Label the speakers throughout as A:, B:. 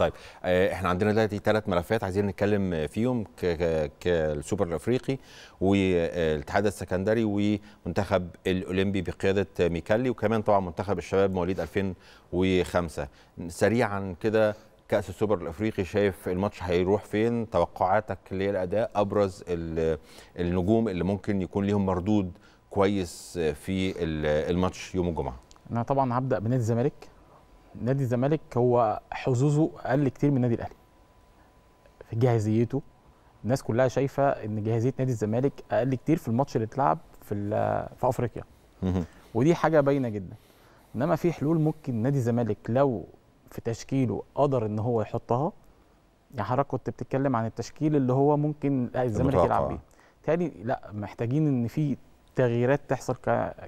A: طيب آه، احنا عندنا دلوقتي ثلاث ملفات عايزين نتكلم فيهم كالسوبر الافريقي والاتحاد السكندري ومنتخب الاولمبي بقياده ميكالي وكمان طبعا منتخب الشباب مواليد 2005 سريعا كده كاس السوبر الافريقي شايف الماتش هيروح فين توقعاتك للاداء ابرز النجوم اللي ممكن يكون ليهم مردود كويس في الماتش يوم الجمعه
B: انا طبعا هبدا بنادي الزمالك نادي الزمالك هو حظوظه اقل كتير من النادي الاهلي في جاهزيته الناس كلها شايفه ان جاهزيه نادي الزمالك اقل كتير في الماتش اللي اتلعب في في افريقيا ودي حاجه باينه جدا انما في حلول ممكن نادي الزمالك لو في تشكيله قدر ان هو يحطها يعني حضرتك كنت بتتكلم عن التشكيل اللي هو ممكن الزمالك يلعب بيه تاني لا محتاجين ان في تغييرات تحصل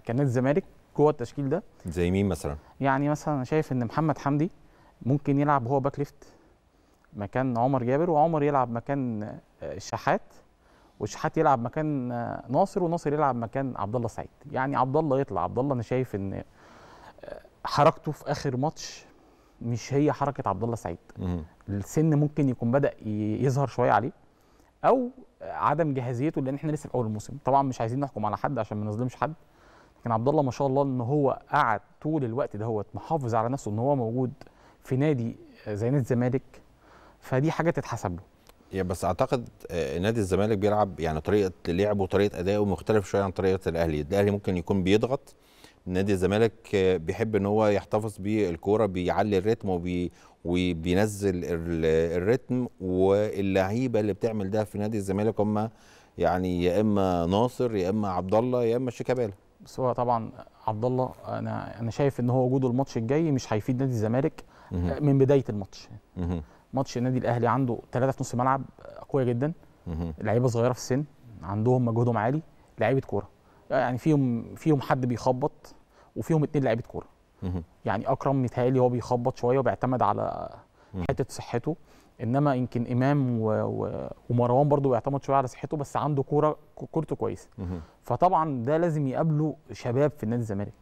B: كنادي الزمالك جوه التشكيل ده
A: زي مين مثلا؟
B: يعني مثلا انا شايف ان محمد حمدي ممكن يلعب هو باك ليفت مكان عمر جابر وعمر يلعب مكان الشحات آه، وشحات يلعب مكان آه، ناصر وناصر يلعب مكان عبد الله سعيد يعني عبد الله يطلع عبد الله انا شايف ان آه، حركته في اخر ماتش مش هي حركه عبد الله سعيد السن ممكن يكون بدا يظهر شويه عليه او عدم جاهزيته لان احنا لسه في اول الموسم طبعا مش عايزين نحكم على حد عشان ما نظلمش حد كان عبد الله ما شاء الله ان هو قعد طول الوقت دهوت محافظ على نفسه ان هو موجود في نادي آه، زي نادي الزمالك فدي حاجه تتحسب له يا بس اعتقد
A: آه، نادي الزمالك بيلعب يعني طريقه لعبه وطريقه اداؤه مختلف شويه عن طريقه الاهلي الاهلي ممكن يكون بيضغط نادي الزمالك آه، بيحب ان هو يحتفظ بالكوره بيعلي الريتم وبي وبينزل الريتم واللعيبه اللي بتعمل ده في نادي الزمالك هم يعني يا اما ناصر يا اما عبد الله يا اما شيكابالا بس هو طبعا
B: عبد الله انا انا شايف ان هو وجوده الماتش الجاي مش هيفيد نادي الزمالك آه، من بدايه الماتش ماتش النادي الاهلي عنده ثلاثه في نص الملعب آه، قويه جدا لعيبه صغيره في السن عندهم مجهودهم عالي لعيبه كوره يعني فيهم فيهم حد بيخبط وفيهم اتنين لعيبه كوره يعني اكرم متهيألي هو بيخبط شويه وبيعتمد على حته صحته انما يمكن امام و... و... ومروان برضو بيعتمد شويه على صحته بس عنده كوره كورته كويسه فطبعا ده لازم يقابله شباب في نادي الزمالك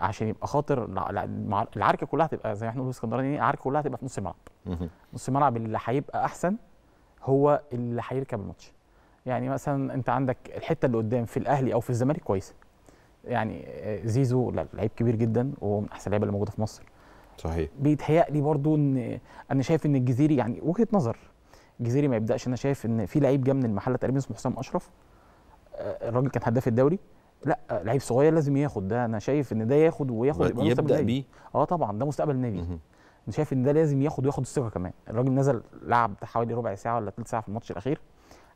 B: عشان يبقى خاطر العركه كلها هتبقى زي ما احنا بنقول اسكندراني العركه كلها هتبقى في نص الملعب نص الملعب اللي هيبقى احسن هو اللي هيركب الماتش يعني مثلا انت عندك الحته اللي قدام في الاهلي او في الزمالك كويسه يعني آه، زيزو لعيب كبير جدا ومن احسن اللعيبه اللي موجوده في مصر صحيح بيتهيألي برضو ان انا شايف ان الجزيري يعني وجهه نظر الجزيري ما يبداش انا شايف ان في لعيب جه من المحله تقريبا اسمه حسام اشرف آه، الراجل كان هداف الدوري لا آه، لعيب صغير لازم ياخد ده انا شايف ان ده ياخد وياخد يبقى يبدا بيه اه طبعا ده مستقبل النادي انا شايف ان ده لازم ياخد وياخد الثقه كمان الراجل نزل لعب حوالي ربع ساعه ولا ثلث ساعه في الماتش الاخير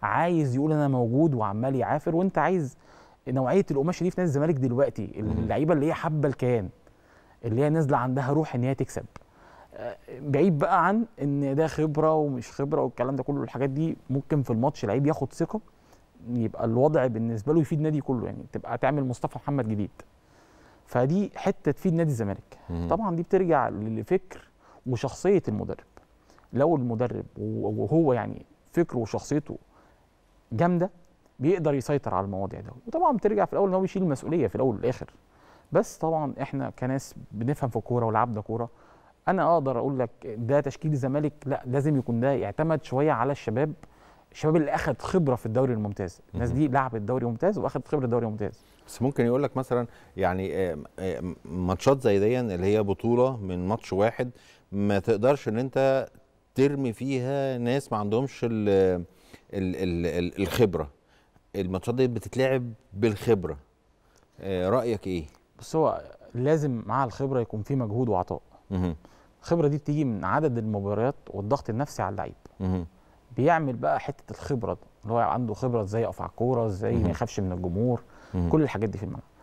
B: عايز يقول انا موجود وعمال يعافر وانت عايز نوعيه القماشه دي في نادي الزمالك دلوقتي اللعيبه اللي هي حابه الكيان اللي هي نازله عندها روح ان هي تكسب آه، بعيد بقى عن ان ده خبره ومش خبره والكلام ده كله الحاجات دي ممكن في الماتش لعيب ياخد ثقه يبقى الوضع بالنسبه له يفيد نادي كله يعني تبقى تعمل مصطفى محمد جديد فدي حته تفيد نادي الزمالك طبعا دي بترجع لفكر وشخصيه المدرب لو المدرب وهو يعني فكره وشخصيته جامده بيقدر يسيطر على المواضيع ده وطبعا بترجع في الاول ان هو بيشيل المسؤوليه في الاول والاخر بس طبعا احنا كناس بنفهم في الكوره ولعبنا كوره انا اقدر اقول لك ده تشكيل الزمالك لا لازم يكون ده يعتمد شويه على الشباب الشباب اللي اخذ خبره في الدوري الممتاز الناس دي لعبت دوري ممتاز واخذت خبره الدوري الممتاز بس ممكن يقول لك مثلا يعني آه،
A: آه، ماتشات زي دي اللي هي بطوله من ماتش واحد ما تقدرش ان انت ترمي فيها ناس ما عندهمش الـ الـ الـ الخبره الماتشات دي بتتلعب بالخبره آه، رايك ايه بس
B: هو لازم مع الخبره يكون في مجهود وعطاء الخبره دي بتيجي من عدد المباريات والضغط النفسي على اللعيب بيعمل بقى حته الخبره اللي هو عنده خبره ازاي يقف على الكوره ازاي ما يخافش من الجمهور كل الحاجات دي في الملعب